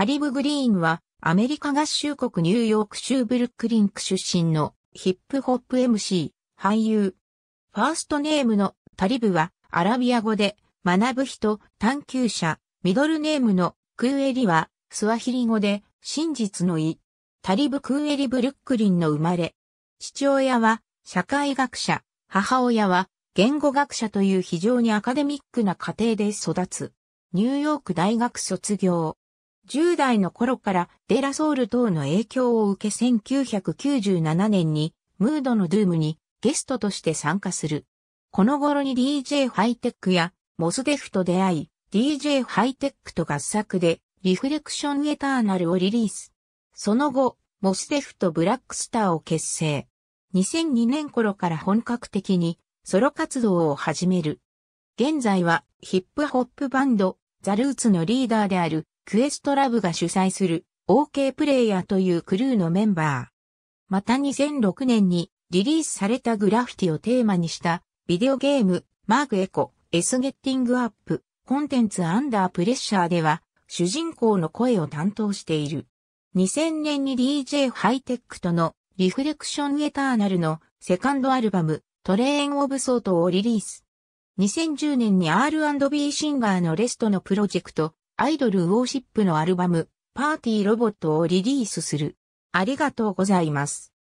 カリブ・グリーンは、アメリカ合衆国ニューヨーク州ブルックリンク出身のヒップホップ MC、俳優。ファーストネームのタリブは、アラビア語で、学ぶ人、探求者、ミドルネームのクーエリは、スワヒリ語で、真実の意。タリブ・クーエリ・ブルックリンの生まれ。父親は、社会学者、母親は、言語学者という非常にアカデミックな家庭で育つ。ニューヨーク大学卒業。10代の頃からデラソール等の影響を受け1997年にムードのドゥームにゲストとして参加する。この頃に DJ ハイテックやモスデフと出会い、DJ ハイテックと合作でリフレクションエターナルをリリース。その後、モスデフとブラックスターを結成。2002年頃から本格的にソロ活動を始める。現在はヒップホップバンドザルーツのリーダーであるクエストラブが主催する OK プレイヤーというクルーのメンバー。また2006年にリリースされたグラフィティをテーマにしたビデオゲームマークエコ S ゲッティングアップコンテンツアンダープレッシャーでは主人公の声を担当している。2000年に DJ ハイテックとのリフレクションエターナルのセカンドアルバムトレーンオブソートをリリース。2010年に R&B シンガーのレストのプロジェクト、アイドルウォーシップのアルバム、パーティーロボットをリリースする。ありがとうございます。